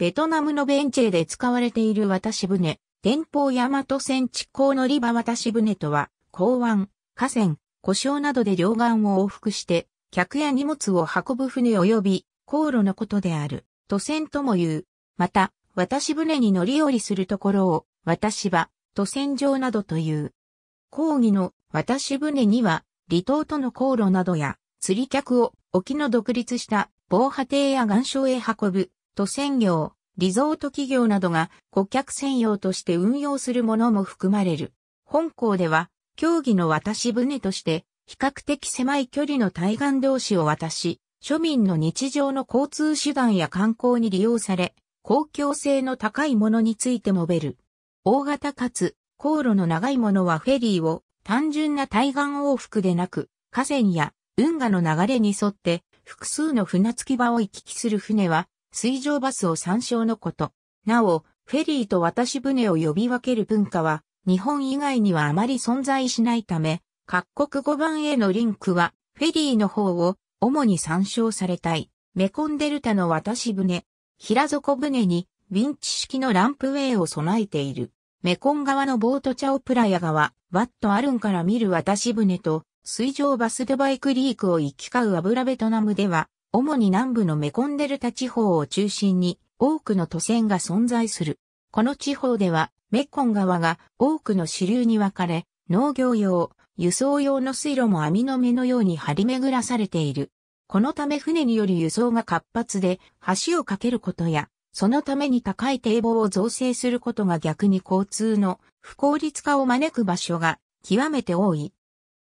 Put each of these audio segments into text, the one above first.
ベトナムのベンチェで使われている渡し船、天保大和船地港乗り場渡し船とは、港湾、河川、故障などで両岸を往復して、客や荷物を運ぶ船及び、航路のことである、渡船とも言う。また、渡し船に乗り降りするところを、渡し場、渡船場などという。講義の渡し船には、離島との航路などや、釣り客を沖の独立した防波堤や岩礁へ運ぶ都専業、リゾート企業などが顧客専用として運用するものも含まれる。本校では、競技の渡し船として、比較的狭い距離の対岸同士を渡し、庶民の日常の交通手段や観光に利用され、公共性の高いものについてもべる。大型かつ、航路の長いものはフェリーを単純な対岸往復でなく、河川や運河の流れに沿って複数の船着き場を行き来する船は水上バスを参照のこと。なお、フェリーと渡し船を呼び分ける文化は、日本以外にはあまり存在しないため、各国語版へのリンクは、フェリーの方を主に参照されたい。メコンデルタの渡し船、平底船にウィンチ式のランプウェイを備えている。メコン側のボートチャオプラヤ川、ワットアルンから見る渡し船と、水上バスドバイクリークを行き交うアブラベトナムでは、主に南部のメコンデルタ地方を中心に多くの都線が存在する。この地方ではメコン川が多くの支流に分かれ、農業用、輸送用の水路も網の目のように張り巡らされている。このため船による輸送が活発で橋を架けることや、そのために高い堤防を造成することが逆に交通の不効率化を招く場所が極めて多い。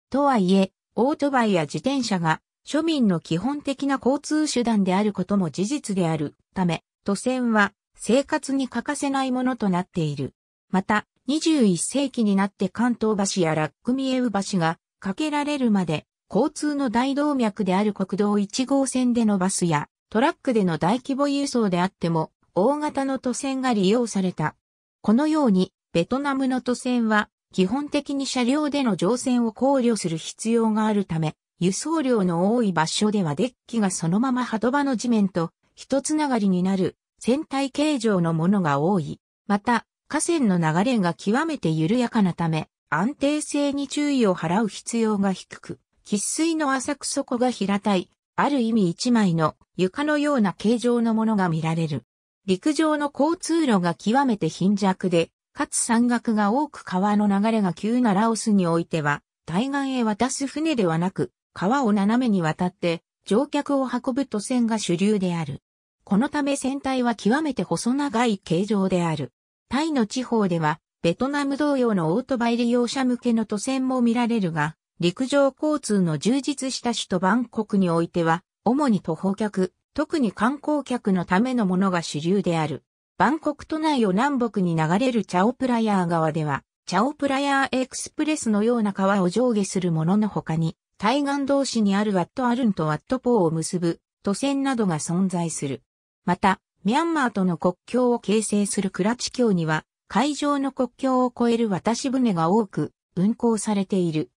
とはいえ、オートバイや自転車が庶民の基本的な交通手段であることも事実であるため、都線は生活に欠かせないものとなっている。また、21世紀になって関東橋やラックミエウ橋が架けられるまで、交通の大動脈である国道1号線でのバスやトラックでの大規模輸送であっても、大型の都線が利用された。このように、ベトナムの都線は、基本的に車両での乗船を考慮する必要があるため、輸送量の多い場所ではデッキがそのまま波止場の地面と一つながりになる船体形状のものが多い。また、河川の流れが極めて緩やかなため、安定性に注意を払う必要が低く、喫水の浅く底が平たい、ある意味一枚の床のような形状のものが見られる。陸上の交通路が極めて貧弱で、かつ山岳が多く川の流れが急なラオスにおいては、対岸へ渡す船ではなく、川を斜めに渡って乗客を運ぶ渡船が主流である。このため船体は極めて細長い形状である。タイの地方では、ベトナム同様のオートバイ利用者向けの渡船も見られるが、陸上交通の充実した首都バンコクにおいては、主に途方客、特に観光客のためのものが主流である。バンコク都内を南北に流れるチャオプラヤー川では、チャオプラヤーエクスプレスのような川を上下するものの他に、対岸同士にあるワットアルンとワットポーを結ぶ都線などが存在する。また、ミャンマーとの国境を形成するクラチ橋には、海上の国境を越える渡し船が多く運航されている。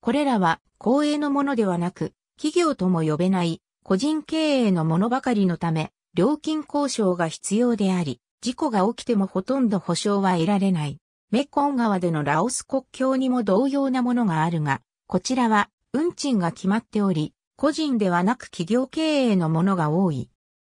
これらは公営のものではなく、企業とも呼べない個人経営のものばかりのため、料金交渉が必要であり、事故が起きてもほとんど保証は得られない。メコン川でのラオス国境にも同様なものがあるが、こちらは運賃が決まっており、個人ではなく企業経営のものが多い。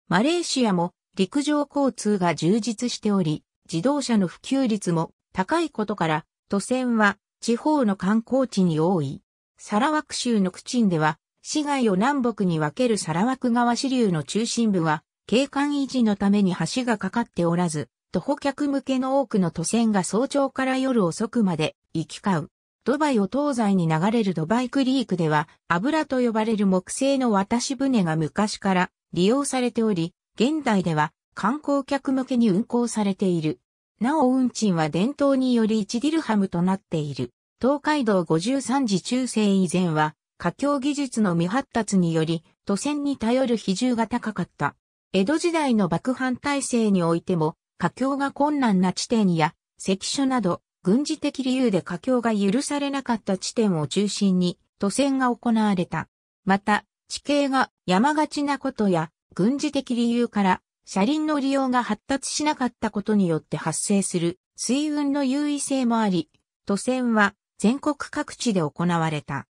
マレーシアも陸上交通が充実しており、自動車の普及率も高いことから、都線は地方の観光地に多い。サラワク州のクチンでは、市街を南北に分けるサラワク川支流の中心部は、景観維持のために橋がかかっておらず、徒歩客向けの多くの都線が早朝から夜遅くまで行き交う。ドバイを東西に流れるドバイクリークでは、油と呼ばれる木製の渡し船が昔から利用されており、現代では観光客向けに運行されている。なお運賃は伝統により1ディルハムとなっている。東海道53次中世以前は、架橋技術の未発達により、都船に頼る比重が高かった。江戸時代の幕藩体制においても、架橋が困難な地点や、関所など、軍事的理由で佳境が許されなかった地点を中心に、都戦が行われた。また、地形が山がちなことや、軍事的理由から、車輪の利用が発達しなかったことによって発生する水運の優位性もあり、都船は全国各地で行われた。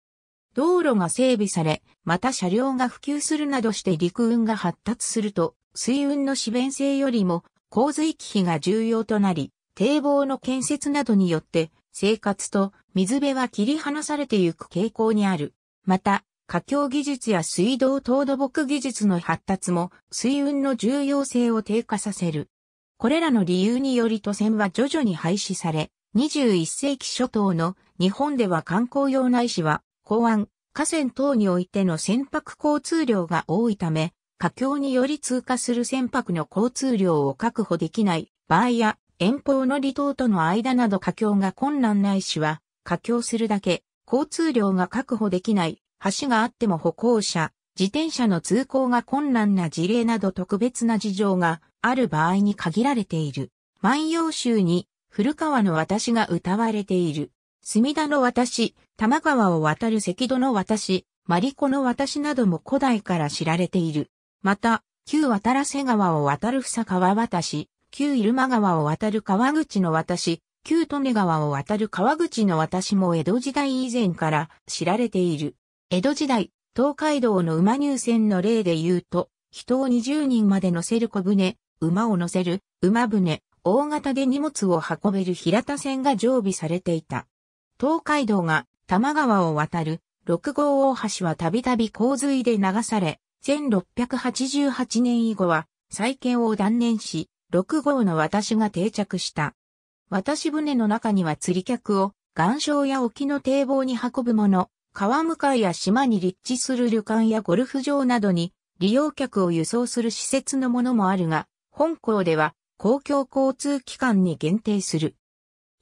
道路が整備され、また車両が普及するなどして陸運が発達すると、水運の自然性よりも洪水危機が重要となり、堤防の建設などによって、生活と水辺は切り離されてゆく傾向にある。また、架橋技術や水道等土木技術の発達も水運の重要性を低下させる。これらの理由により都線は徐々に廃止され、21世紀初頭の日本では観光用内市は、港湾、河川等においての船舶交通量が多いため、架橋により通過する船舶の交通量を確保できない場合や、遠方の離島との間など過境が困難ないしは、過境するだけ、交通量が確保できない、橋があっても歩行者、自転車の通行が困難な事例など特別な事情がある場合に限られている。万葉集に古川の私が歌われている。墨田の私、玉川を渡る赤戸の私、マリコの私なども古代から知られている。また、旧渡良瀬川を渡る房川渡し、旧入間川を渡る川口の私、旧利根川を渡る川口の私も江戸時代以前から知られている。江戸時代、東海道の馬入船の例で言うと、人を20人まで乗せる小舟、馬を乗せる、馬船、大型で荷物を運べる平田船が常備されていた。東海道が多摩川を渡る六号大橋はたびたび洪水で流され、1688年以後は再建を断念し、6号の私が定着した。渡し船の中には釣り客を、岩礁や沖の堤防に運ぶもの、川向かいや島に立地する旅館やゴルフ場などに、利用客を輸送する施設のものもあるが、本校では公共交通機関に限定する。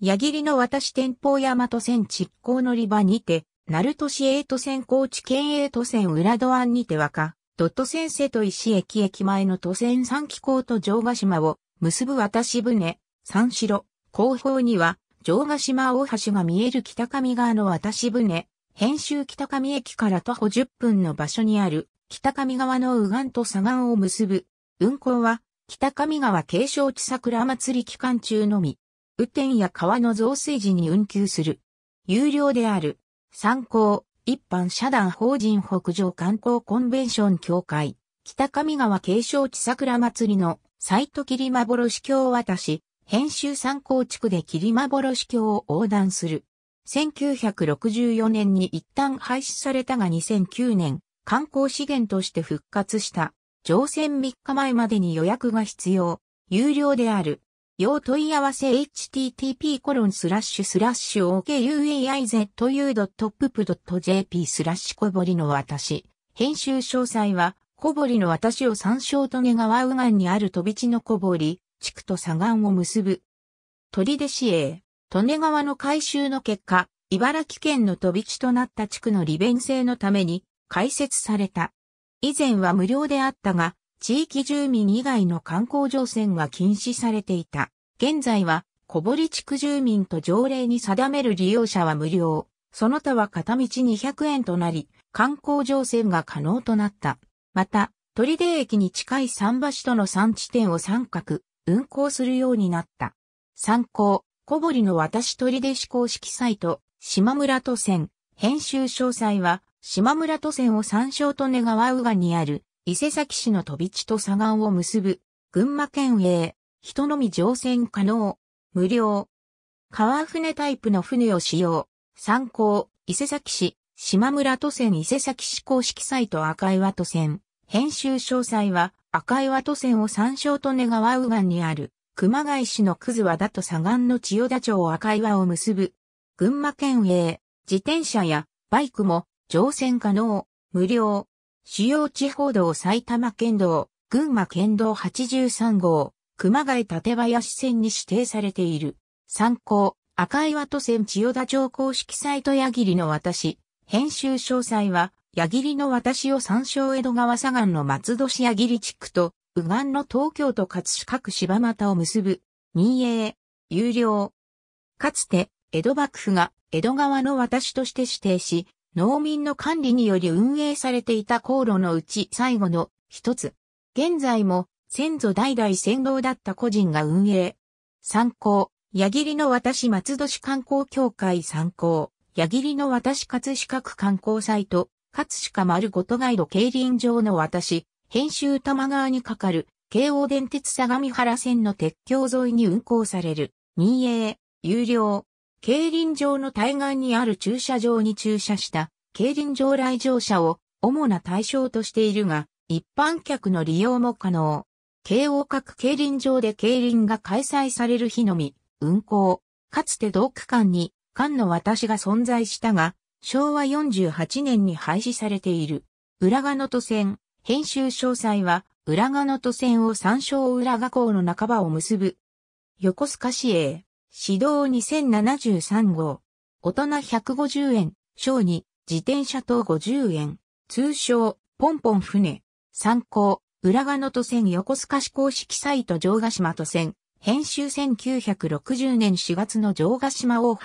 矢切の渡し天保大和線実行乗り場にて、鳴門市エイト線高知県エイト線裏戸湾にて若、ドット先生と石駅駅前の都線三気港と城ヶ島を結ぶ渡し船、三城、後方には城ヶ島大橋が見える北上側の渡し船、編集北上駅から徒歩10分の場所にある北上側の右岸と左岸を結ぶ。運行は北上川継承地桜祭り期間中のみ、雨天や川の増水時に運休する。有料である。参考。一般社団法人北上観光コンベンション協会、北上川継承地桜祭りのサイト霧幻橋を渡し、編集参考地区で霧幻橋を横断する。1964年に一旦廃止されたが2009年、観光資源として復活した。乗船3日前までに予約が必要。有料である。要問い合わせ http://okuaizu.pup.jp スラッシュ小堀の私。編集詳細は、小堀の私を参照と願わう岸にある飛び地の小堀、地区と左岸を結ぶ。鳥出市営、利根川の改修の結果、茨城県の飛び地となった地区の利便性のために開設された。以前は無料であったが、地域住民以外の観光乗船は禁止されていた。現在は、小堀地区住民と条例に定める利用者は無料。その他は片道200円となり、観光乗船が可能となった。また、鳥出駅に近い桟橋との3地点を三角、運行するようになった。参考、小堀の私鳥出市公式サイト、島村都線、編集詳細は、島村都線を参照と願わうがにある、伊勢崎市の飛び地と左岸を結ぶ、群馬県営、人のみ乗船可能、無料。川船タイプの船を使用。参考、伊勢崎市、島村都船伊勢崎市公式サイト赤岩都船。編集詳細は、赤岩都船を参照と願わう岸にある、熊谷市の葛和田と左岸の千代田町赤岩を結ぶ。群馬県営、自転車やバイクも乗船可能、無料。主要地方道埼玉県道、群馬県道83号、熊谷立林線に指定されている。参考、赤岩都線千代田町公式サイト矢切の私。編集詳細は、矢切の私を参照江戸川左岸の松戸市矢切地区と、右岸の東京都葛飾区柴又を結ぶ。民営、有料。かつて、江戸幕府が江戸川の私として指定し、農民の管理により運営されていた航路のうち最後の一つ。現在も先祖代々先導だった個人が運営。参考、矢切の私松戸市観光協会参考、矢切の私葛飾区観光サイト、葛飾丸ごとガイド競輪場の私、編集玉川にかかる、京王電鉄相模原線の鉄橋沿いに運行される、民営、有料、競輪場の対岸にある駐車場に駐車した競輪場来場者を主な対象としているが、一般客の利用も可能。京王各競輪場で競輪が開催される日のみ、運行。かつて同区間に、間の私が存在したが、昭和48年に廃止されている。浦賀の都線、編集詳細は、浦賀の都線を参照浦賀港の半ばを結ぶ。横須賀市営。指導2073号。大人150円、小2、自転車等50円。通称、ポンポン船。参考、浦賀の都線横須賀市公式サイト城ヶ島都線。編集1960年4月の城ヶ島大橋。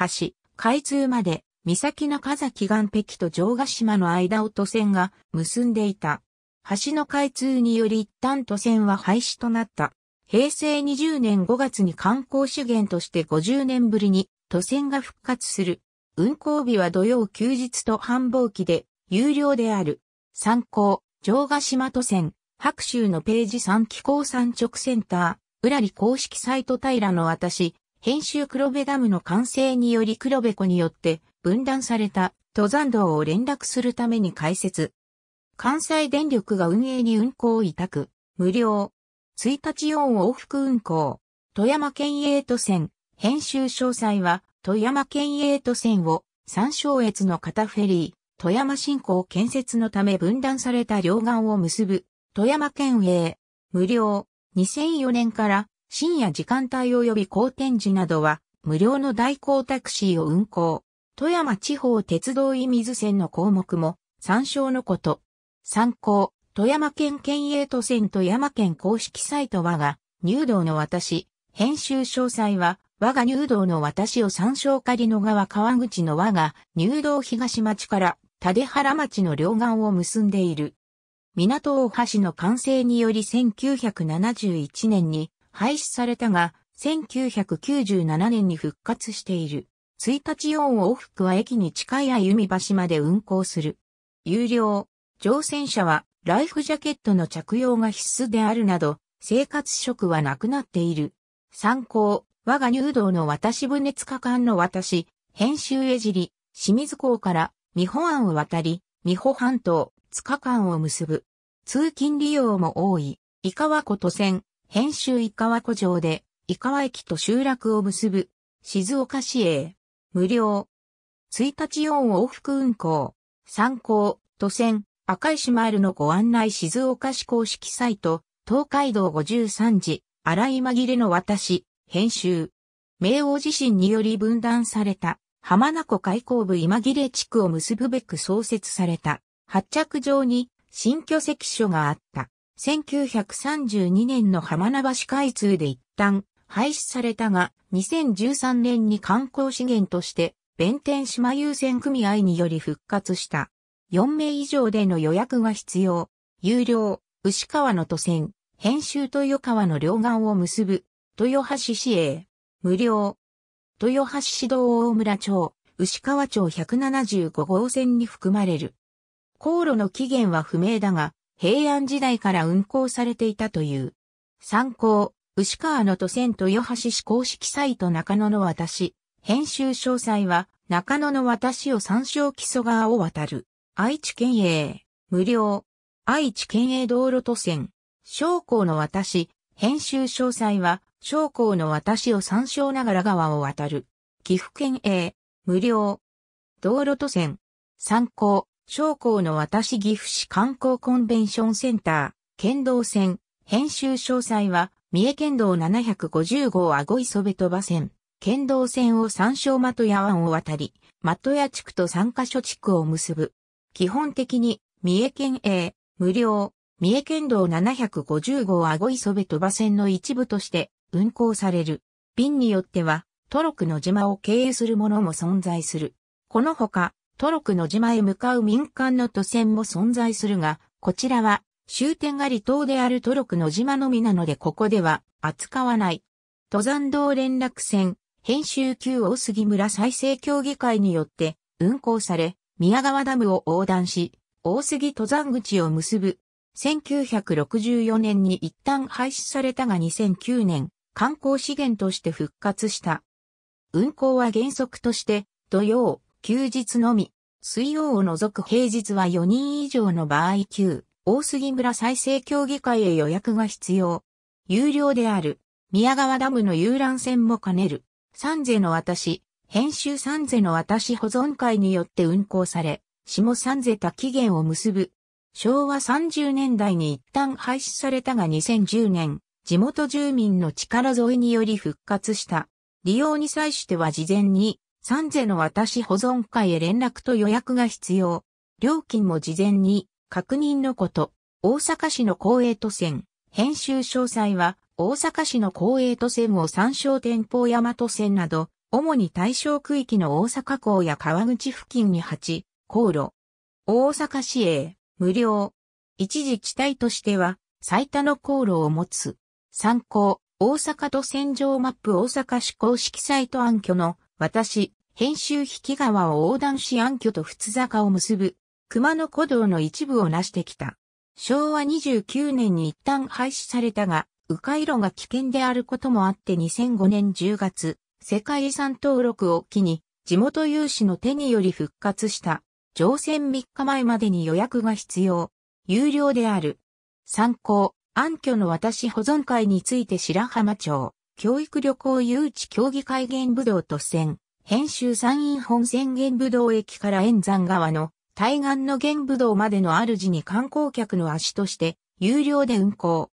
開通まで、三崎中崎岸壁と城ヶ島の間を都線が結んでいた。橋の開通により一旦都線は廃止となった。平成20年5月に観光資源として50年ぶりに都線が復活する。運行日は土曜休日と繁忙期で有料である。参考、城ヶ島都線、白州のページ3気候産直センター、うらり公式サイト平の私、編集黒部ダムの完成により黒部湖によって分断された登山道を連絡するために開設。関西電力が運営に運行を委託、無料、1日4往復運行。富山県営都線、編集詳細は、富山県営都線を、参照。越の片フェリー、富山振興建設のため分断された両岸を結ぶ、富山県営、無料、2004年から深夜時間帯及び好展時などは、無料の代行タクシーを運行。富山地方鉄道井水線の項目も、参照のこと。参考。富山県県営都線富山県公式サイト我が入道の私、編集詳細は我が入道の私を参照仮の川川口の我が入道東町から立原町の両岸を結んでいる。港大橋の完成により1971年に廃止されたが、1997年に復活している。1日4往復は駅に近い歩み橋まで運行する。有料。乗船者はライフジャケットの着用が必須であるなど、生活色はなくなっている。参考、我が入道の私船塚間の私、編集江尻、清水港から、三保湾を渡り、三保半島、塚間を結ぶ。通勤利用も多い、井川湖都線、編集井川湖上で、井川駅と集落を結ぶ。静岡市営。無料。1日4往復運行。参考、都線、赤石マイルのご案内静岡市公式サイト、東海道53時、荒い紛れの私、編集。明王地震により分断された、浜名湖開港部今切れ地区を結ぶべく創設された、発着場に新居石所があった。1932年の浜名橋開通で一旦廃止されたが、2013年に観光資源として、弁天島優先組合により復活した。4名以上での予約が必要。有料、牛川の都線、編集豊川の両岸を結ぶ、豊橋市営、無料。豊橋市道大村町、牛川町175号線に含まれる。航路の起源は不明だが、平安時代から運行されていたという。参考、牛川の都線豊橋市公式サイト中野の私、編集詳細は中野の私を参照基礎側を渡る。愛知県営、無料、愛知県営道路都線、商工の私、編集詳細は、商工の私を参照ながら川を渡る。岐阜県営、無料、道路都線、参考、商工の私岐阜市観光コンベンションセンター、県道線、編集詳細は、三重県道750号あごそべとば線、県道線を参照的屋湾を渡り、的屋地区と三カ所地区を結ぶ。基本的に、三重県営、無料、三重県道750号あご磯部鳥羽線の一部として運行される。便によっては、トロクの島を経由するものも存在する。このほか、トロクの島へ向かう民間の都線も存在するが、こちらは終点が離島であるトロクの島のみなのでここでは扱わない。登山道連絡船、編集級大杉村再生協議会によって運行され、宮川ダムを横断し、大杉登山口を結ぶ。1964年に一旦廃止されたが2009年、観光資源として復活した。運行は原則として、土曜、休日のみ、水曜を除く平日は4人以上の場合級、大杉村再生協議会へ予約が必要。有料である、宮川ダムの遊覧船も兼ねる、三世の私、編集三世の私保存会によって運行され、下三世多期限を結ぶ。昭和30年代に一旦廃止されたが2010年、地元住民の力添えにより復活した。利用に際しては事前に、三世の私保存会へ連絡と予約が必要。料金も事前に、確認のこと。大阪市の公営都線。編集詳細は、大阪市の公営都線を参照店舗大和線など、主に対象区域の大阪港や川口付近に8、航路。大阪市営、無料。一時地帯としては、最多の航路を持つ。参考、大阪都線上マップ大阪市公式サイト暗挙の、私、編集引き川を横断し暗挙と仏坂を結ぶ、熊野古道の一部を成してきた。昭和29年に一旦廃止されたが、迂回路が危険であることもあって2005年10月、世界遺産登録を機に、地元有志の手により復活した、乗船3日前までに予約が必要、有料である。参考、暗居の私保存会について白浜町、教育旅行誘致協議会原武道都線、編集山陰本線原武道駅から円山川の対岸の原武道までの主に観光客の足として、有料で運行。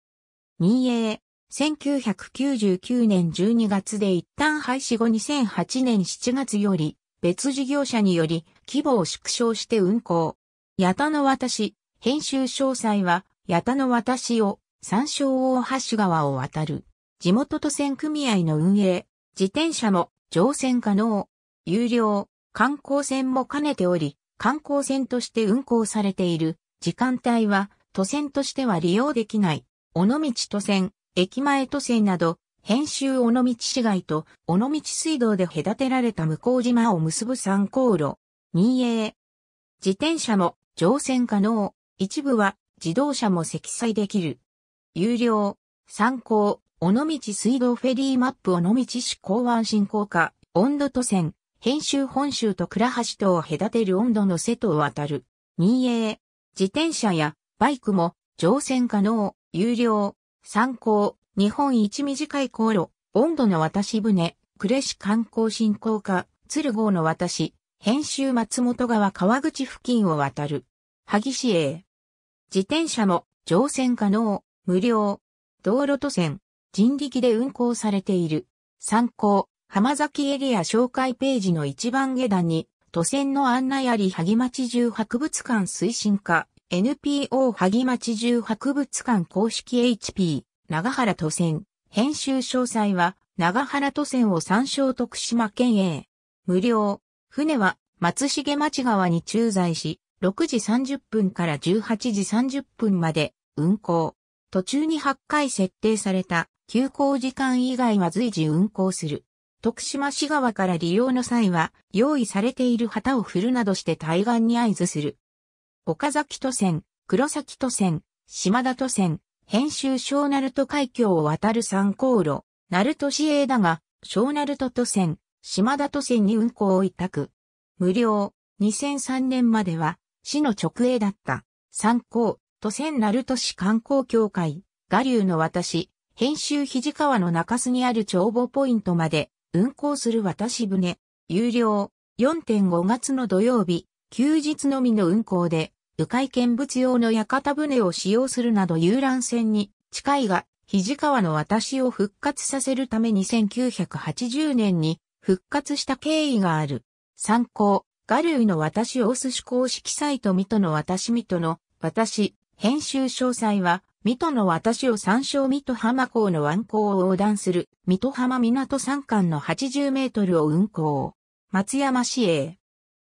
民営、1999年12月で一旦廃止後2008年7月より、別事業者により、規模を縮小して運行。八田の私、編集詳細は、八田の私を、参照。大橋川を渡る。地元都線組合の運営、自転車も乗船可能、有料、観光船も兼ねており、観光船として運航されている時間帯は、都線としては利用できない。尾道都線、駅前都政など、編集尾道市街と尾道水道で隔てられた向島を結ぶ参考路、2営。自転車も乗船可能、一部は自動車も積載できる。有料、参考、尾道水道フェリーマップ尾道市港湾振興課、温度都線、編集本州と倉橋等を隔てる温度の瀬戸を渡る。2営。自転車やバイクも乗船可能、有料、参考、日本一短い航路、温度の渡し船、呉市観光振興課、鶴号の渡し、編集松本川川口付近を渡る。萩市営。自転車も乗船可能、無料。道路都線、人力で運行されている。参考、浜崎エリア紹介ページの一番下段に、都線の案内あり萩町中博物館推進課、NPO 萩町中博物館公式 HP 長原都線編集詳細は長原都線を参照徳島県営無料船は松重町川に駐在し6時30分から18時30分まで運行途中に8回設定された休校時間以外は随時運行する。徳島市側から利用の際は、用意されている旗を振るなどして対岸に合図する。岡崎都線、黒崎都線、島田都線、編集小鳴門海峡を渡る参考路、鳴門市営だが、小鳴門都線、島田都線に運行を委託。無料、2003年までは、市の直営だった。参考、都線鳴門市観光協会、我流の私、編集肘川の中洲にある帳簿ポイントまで、運行する私船、有料、4.5月の土曜日、休日のみの運行で、迂回見物用の屋形船を使用するなど遊覧船に近いが、肘川の私を復活させるために1980年に復活した経緯がある。参考、ガルイの私オスシ公式サイト水戸の私水戸の私、編集詳細は、水戸の私を参照水戸浜港の湾港を横断する、水戸浜港山間の80メートルを運行。松山市営。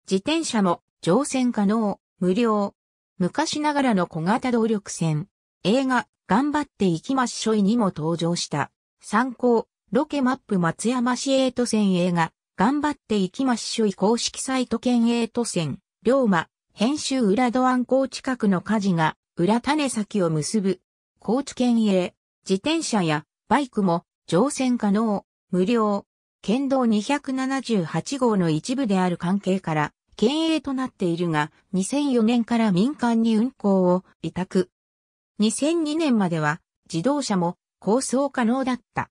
自転車も乗船可能、無料。昔ながらの小型動力船。映画、頑張っていきましょいにも登場した。参考、ロケマップ松山市エイト船映画、頑張っていきましょい公式サイト県エイト船、龍馬、編集裏ドアン港近くの火事が、裏種先を結ぶ。高知県営、自転車やバイクも乗船可能、無料、県道278号の一部である関係から、県営となっているが、2004年から民間に運行を委託。2002年までは自動車も構想可能だった。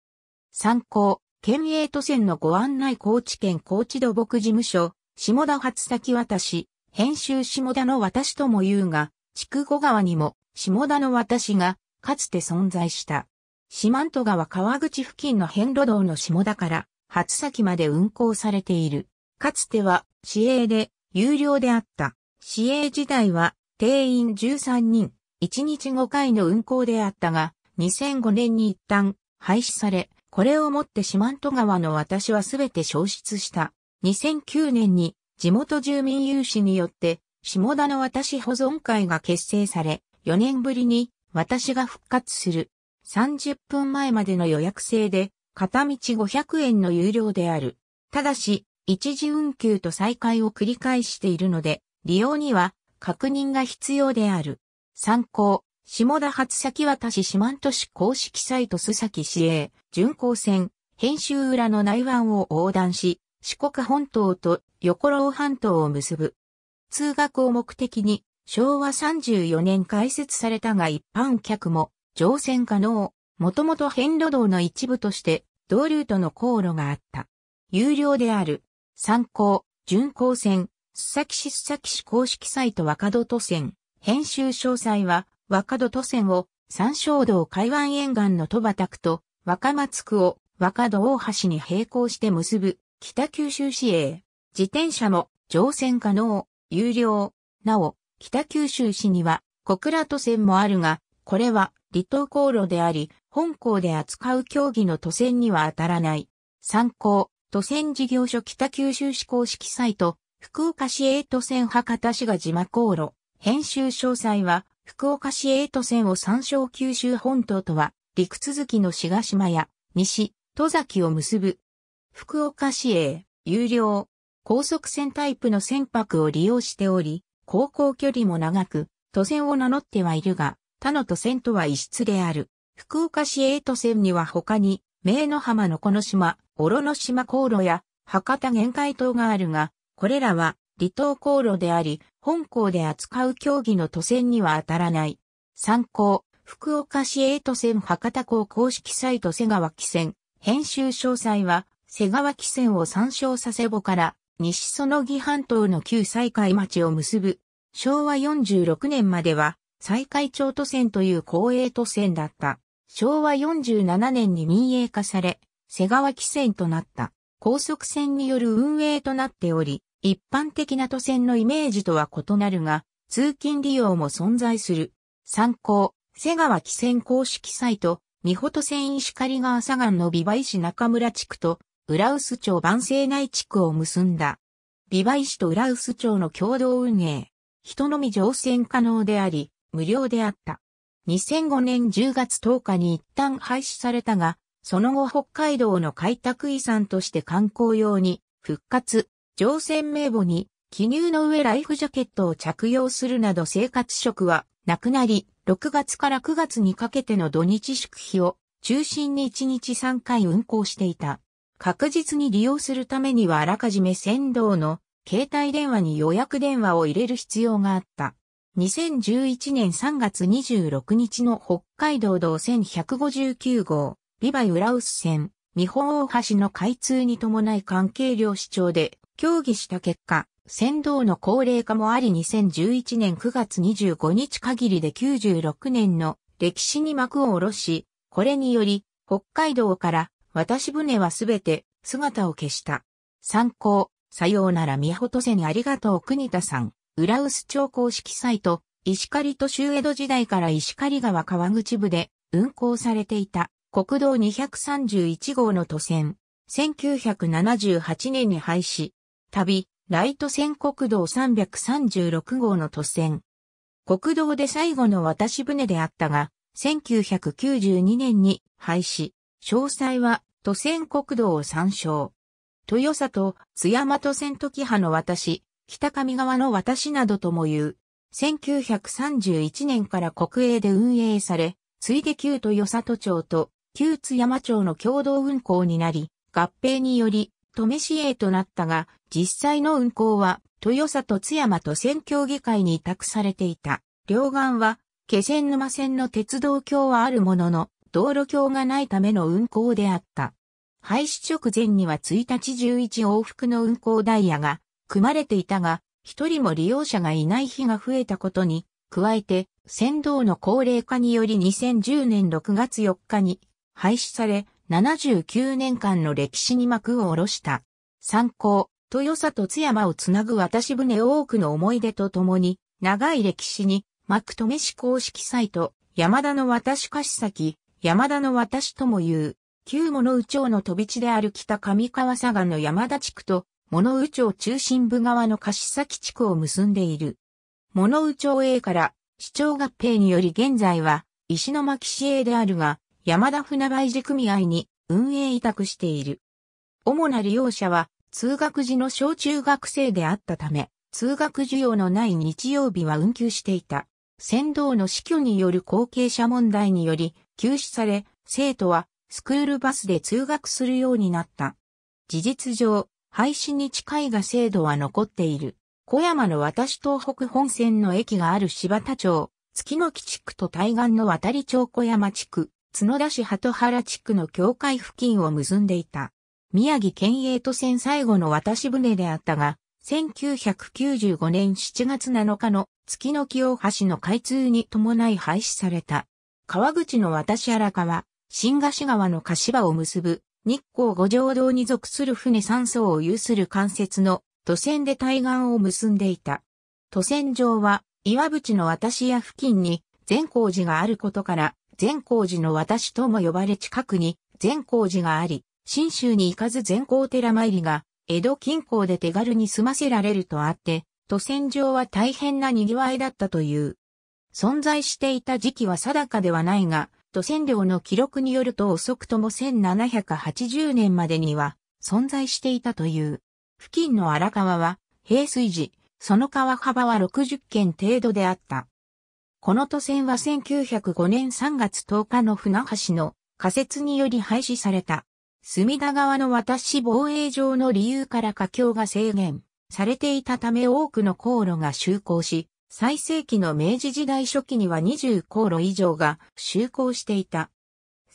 参考、県営都線のご案内高知県高知土木事務所、下田初先渡し、編集下田の私とも言うが、筑後川にも下田の私がかつて存在した。四万十川川口付近の変路道の下田から初先まで運行されている。かつては市営で有料であった。市営時代は定員13人、1日5回の運行であったが、2005年に一旦廃止され、これをもって四万十川の私はすべて消失した。2009年に地元住民有志によって下田の私保存会が結成され、4年ぶりに私が復活する。30分前までの予約制で片道500円の有料である。ただし、一時運休と再開を繰り返しているので、利用には確認が必要である。参考、下田初先渡し四万都市公式サイト須崎市営、巡航船、編集裏の内湾を横断し、四国本島と横浪半島を結ぶ。通学を目的に、昭和34年開設されたが一般客も乗船可能。もともと遍路道の一部として、同流との航路があった。有料である。参考、巡航船、須崎市須崎市公式サイト若戸都線、編集詳細は若戸都線を山椒道海湾沿岸の戸畑区と若松区を若戸大橋に並行して結ぶ北九州市営。自転車も乗船可能、有料。なお、北九州市には小倉都線もあるが、これは離島航路であり、本校で扱う競技の都線には当たらない。参考、都線事業所北九州市公式サイト、福岡市エイト線博多市が字幕航路、編集詳細は、福岡市エイト線を参照九州本島とは、陸続きの志賀島や、西、戸崎を結ぶ。福岡市営、有料、高速船タイプの船舶を利用しており、航行距離も長く、都線を名乗ってはいるが、他の都線とは異質である。福岡市エイト線には他に、名の浜のこの島、諸の島航路や博多限界島があるが、これらは離島航路であり、本校で扱う競技の都線には当たらない。参考、福岡市営都線博多港公式サイト瀬川汽船。編集詳細は、瀬川汽船を参照させぼから西園木半島の旧西海町を結ぶ。昭和46年までは、西海町都線という公営都線だった。昭和47年に民営化され、瀬川汽船となった高速船による運営となっており、一般的な都船のイメージとは異なるが、通勤利用も存在する。参考、瀬川汽船公式サイト、三保線石狩川左岸の美梅市中村地区と、浦臼町万世内地区を結んだ。美梅市と浦臼町の共同運営。人のみ乗船可能であり、無料であった。2005年10月10日に一旦廃止されたが、その後北海道の開拓遺産として観光用に復活、乗船名簿に記入の上ライフジャケットを着用するなど生活食はなくなり、6月から9月にかけての土日宿費を中心に1日3回運行していた。確実に利用するためにはあらかじめ船頭の携帯電話に予約電話を入れる必要があった。2011年3月26日の北海道道1159号ビバイ浦臼線、三保大橋の開通に伴い関係両市長で協議した結果、船頭の高齢化もあり2011年9月25日限りで96年の歴史に幕を下ろし、これにより北海道から渡し船はすべて姿を消した。参考、さようなら宮本線ありがとう国田さん、浦臼町公式サイト、石狩と州江戸時代から石狩川川口部で運行されていた国道231号の都線、1978年に廃止、旅、ライト線国道336号の都線。国道で最後の渡し船であったが、1992年に廃止。詳細は都線国道を参照。豊里、津山都線時葉の渡し、北上川の渡しなどとも言う。1931年から国営で運営され、ついで旧豊里町と旧津山町の共同運行になり、合併により、登米市営となったが、実際の運行は、豊里津山と線協議会に委託されていた。両岸は、気仙沼線の鉄道橋はあるものの、道路橋がないための運行であった。廃止直前には1日11往復の運行ダイヤが組まれていたが、一人も利用者がいない日が増えたことに、加えて、船道の高齢化により2010年6月4日に廃止され、79年間の歴史に幕を下ろした。参考、豊里津山をつなぐ渡し船多くの思い出とともに、長い歴史に、幕止め市公式サイト、山田の渡し貸し先、山田の渡しとも言う、旧物宇町の飛び地である北上川佐賀の山田地区と、物宇町中心部側の貸し先地区を結んでいる。物宇町 A から、市長合併により現在は、石巻市 A であるが、山田船売事組合に運営委託している。主な利用者は通学時の小中学生であったため、通学需要のない日曜日は運休していた。船頭の死去による後継者問題により休止され、生徒はスクールバスで通学するようになった。事実上、廃止に近いが制度は残っている。小山の私東北本線の駅がある柴田町、月の木地区と対岸の渡り町小山地区、角田市鳩原地区の境界付近を結んでいた。宮城県営都線最後の渡し船であったが、1995年7月7日の月の清橋の開通に伴い廃止された。川口の渡し荒川、新河岸川の柏を結ぶ日光五条道に属する船3層を有する関節の都線で対岸を結んでいた。都線上は岩淵の渡し屋付近に善光寺があることから善光寺の私とも呼ばれ近くに善光寺があり、新州に行かず善光寺参りが、江戸近郊で手軽に済ませられるとあって、都船上は大変な賑わいだったという。存在していた時期は定かではないが、都船量の記録によると遅くとも1780年までには存在していたという。付近の荒川は平水寺、その川幅は60軒程度であった。この都線は1905年3月10日の船橋の仮設により廃止された。隅田川の渡し防衛上の理由から架橋が制限されていたため多くの航路が就航し、最盛期の明治時代初期には20航路以上が就航していた。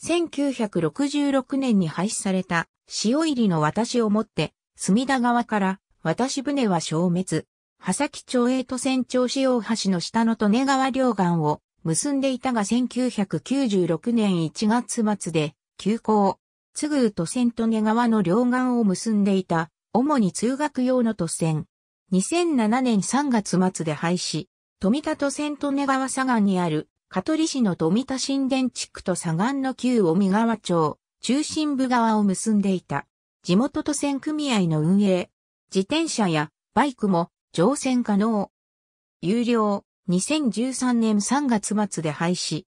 1966年に廃止された潮入りの渡しをもって、隅田川から渡し船は消滅。波崎町へと船長塩大橋の下の利根川両岸を結んでいたが1996年1月末で休校。津ぐうと線利根川の両岸を結んでいた、主に通学用の都線。2007年3月末で廃止。富田都線利根川左岸にある、香取市の富田新田地区と左岸の旧尾身川町、中心部側を結んでいた。地元都線組合の運営。自転車やバイクも乗船可能。有料、2013年3月末で廃止。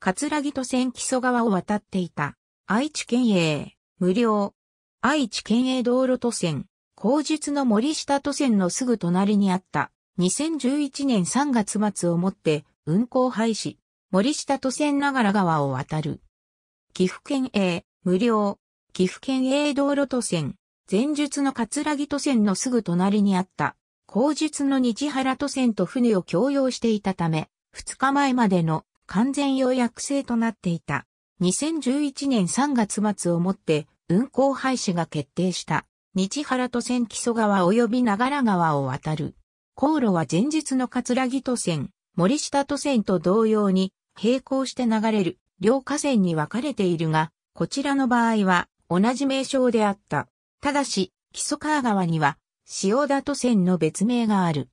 葛城都線木曽川を渡っていた。愛知県営、無料。愛知県営道路都線、後述の森下都線のすぐ隣にあった。2011年3月末をもって運行廃止。森下都線長良川を渡る。岐阜県営、無料。岐阜県営道路都線、前述の葛城都線のすぐ隣にあった。後述の日原渡船と船を共用していたため、2日前までの完全予約制となっていた。2011年3月末をもって運航廃止が決定した。日原渡船木曽川及び長良川を渡る。航路は前日の桂木渡船、森下渡船と同様に並行して流れる両河川に分かれているが、こちらの場合は同じ名称であった。ただし、木曽川川には塩田都線の別名がある。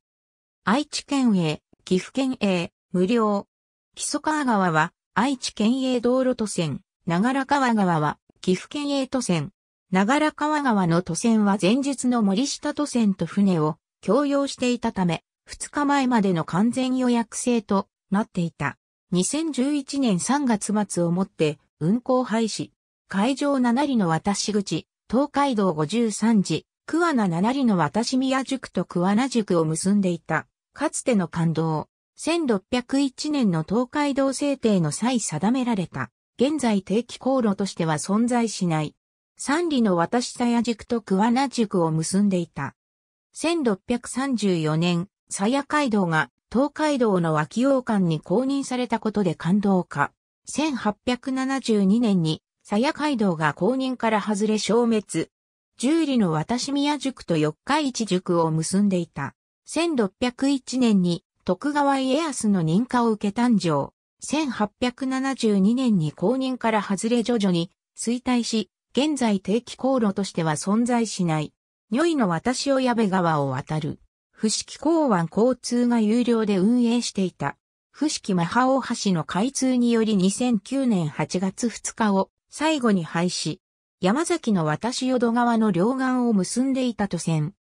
愛知県営、岐阜県営、無料。木曽川川は、愛知県営道路都線、長良川川は、岐阜県営都線。長良川川の都線は前日の森下都線と船を共用していたため、2日前までの完全予約制となっていた。2011年3月末をもって運行廃止。海上7里の渡し口、東海道53時、桑名七里の渡し宮塾と桑名塾を結んでいた、かつての感動。1601年の東海道制定の際定められた、現在定期航路としては存在しない。三里の渡し鞘塾と桑名塾を結んでいた。1634年、鞘街道が東海道の脇洋館に公認されたことで感動化。1872年に、鞘街道が公認から外れ消滅。十里の渡し宮塾と四日市塾を結んでいた。1601年に徳川家康の認可を受け誕生。1872年に公認から外れ徐々に衰退し、現在定期航路としては存在しない。如意の私を矢部川を渡る。伏木港湾交通が有料で運営していた。伏木マハオ橋の開通により2009年8月2日を最後に廃止。山崎の渡し淀川の両岸を結んでいた都線。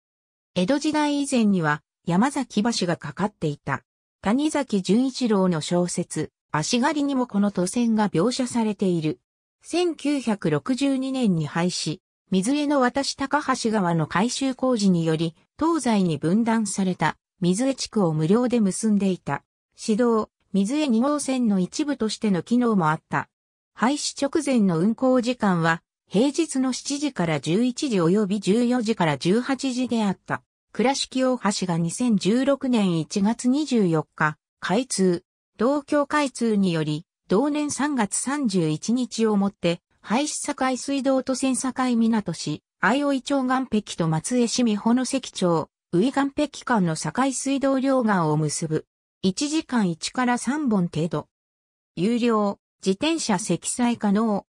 江戸時代以前には山崎橋がかかっていた。谷崎潤一郎の小説、足狩りにもこの都線が描写されている。1962年に廃止、水江の渡し高橋川の改修工事により、東西に分断された水江地区を無料で結んでいた。指導、水江二号線の一部としての機能もあった。廃止直前の運行時間は平日の7時から11時及び14時から18時であった、倉敷大橋が2016年1月24日、開通、東京開通により、同年3月31日をもって、廃止境水道と線境港市、相生町岸壁と松江市美穂の関町、井岸壁間の境水道両岸を結ぶ。1時間1から3本程度。有料、自転車積載可能。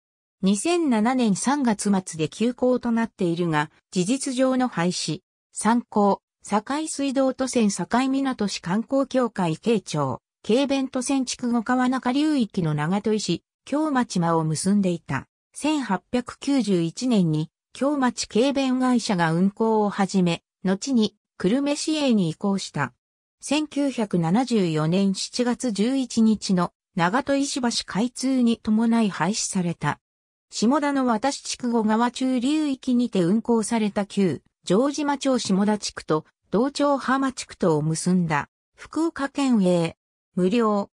2007年3月末で休校となっているが、事実上の廃止、参考、境水道都線境港市観光協会慶長、京弁都線地区後川中流域の長戸石、京町間を結んでいた。1891年に、京町京弁会社が運行を始め、後に、久留米市営に移行した。1974年7月11日の長戸石橋開通に伴い廃止された。下田の渡地区後川中流域にて運行された旧、城島町下田地区と、同町浜地区とを結んだ、福岡県営、無料。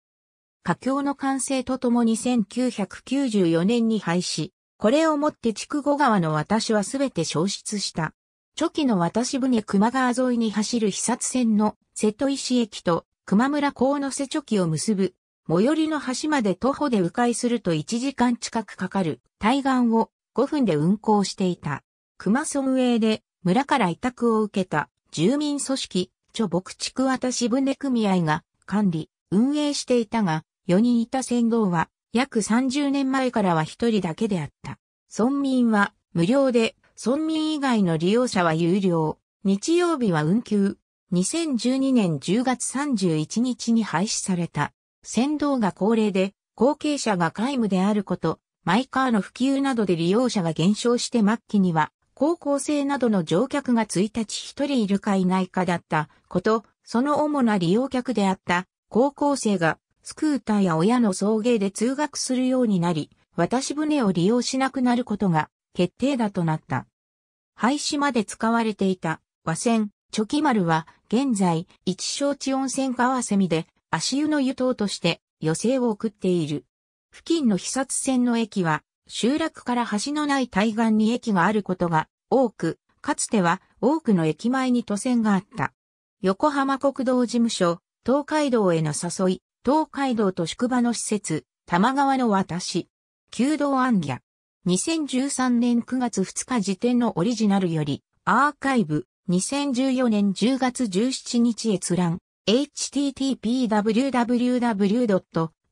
架橋の完成とともに1994年に廃止。これをもって筑後川の私はすべて消失した。初期の私船熊川沿いに走る被殺船の瀬戸石駅と熊村河野瀬貯期を結ぶ最寄りの橋まで徒歩で迂回すると1時間近くかかる対岸を5分で運行していた。熊村営で村から委託を受けた住民組織、著牧地区渡し船組合が管理、運営していたが、4人いた船頭は約30年前からは1人だけであった。村民は無料で、村民以外の利用者は有料。日曜日は運休。2012年10月31日に廃止された。船頭が高齢で、後継者が皆無であること、マイカーの普及などで利用者が減少して末期には、高校生などの乗客が1日1人いるかいないかだったこと、その主な利用客であった高校生がスクーターや親の送迎で通学するようになり、渡し船を利用しなくなることが決定打となった。廃止まで使われていた和船、チョキ丸は現在、一小地温泉川蝉で足湯の湯島として余生を送っている。付近の被殺線の駅は、集落から橋のない対岸に駅があることが多く、かつては多くの駅前に都線があった。横浜国道事務所、東海道への誘い、東海道と宿場の施設、玉川の私、旧道暗夜。2013年9月2日時点のオリジナルより、アーカイブ、2014年10月17日閲覧。h t t p w w w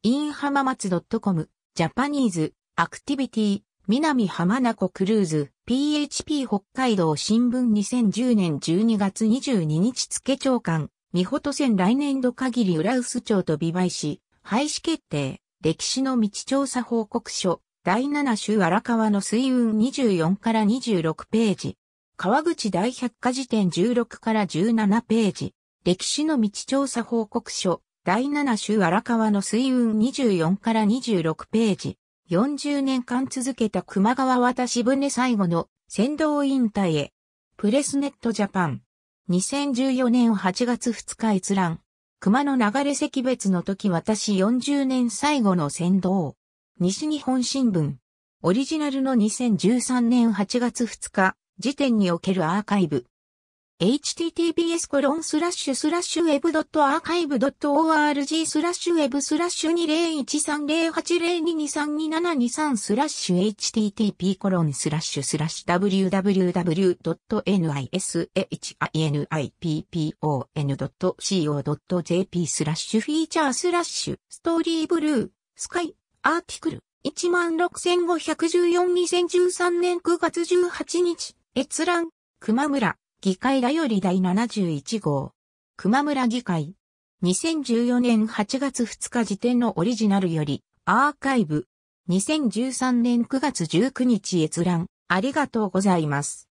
i n h a m a m a t s c o m ジャパニーズアクティビティ南浜名湖クルーズ PHP 北海道新聞2010年12月22日付長官三保線来年度限り浦臼町と美唄市廃止決定歴史の道調査報告書第7週荒川の水運24から26ページ川口大百科事典16から17ページ歴史の道調査報告書、第7週荒川の水運24から26ページ。40年間続けた熊川渡し船最後の船頭引退へ。プレスネットジャパン。2014年8月2日閲覧。熊の流れ石別の時私40年最後の船頭。西日本新聞。オリジナルの2013年8月2日時点におけるアーカイブ。https コロンスラッシュスラッシュ web.archive.org スラッシュ web スラッシュ20130802232723スラッシュ http コロンスラッシュスラッシュ www.nishinipon.co.jp スラッシュフィーチャースラッシュストーリーブルースカイアーティクル165142013年9月18日閲覧熊村議会らより第71号。熊村議会。2014年8月2日時点のオリジナルより、アーカイブ。2013年9月19日閲覧。ありがとうございます。